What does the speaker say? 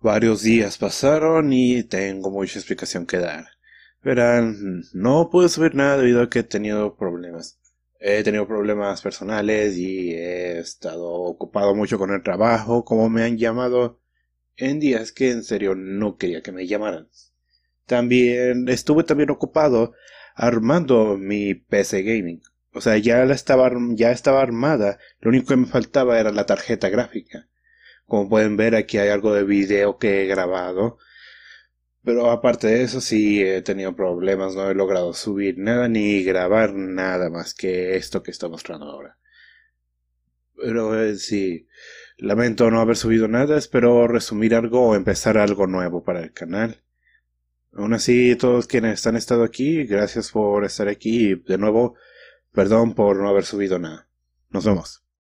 varios días pasaron y tengo mucha explicación que dar. Verán, no pude subir nada debido a que he tenido problemas. He tenido problemas personales y he estado ocupado mucho con el trabajo, como me han llamado en días que en serio no quería que me llamaran. También estuve también ocupado armando mi PC gaming. O sea, ya la estaba ya estaba armada, lo único que me faltaba era la tarjeta gráfica. Como pueden ver, aquí hay algo de video que he grabado. Pero aparte de eso, sí he tenido problemas, no he logrado subir nada ni grabar nada más que esto que estoy mostrando ahora. Pero eh, sí, lamento no haber subido nada, espero resumir algo o empezar algo nuevo para el canal. Aún así, todos quienes han estado aquí, gracias por estar aquí y de nuevo, perdón por no haber subido nada. Nos vemos.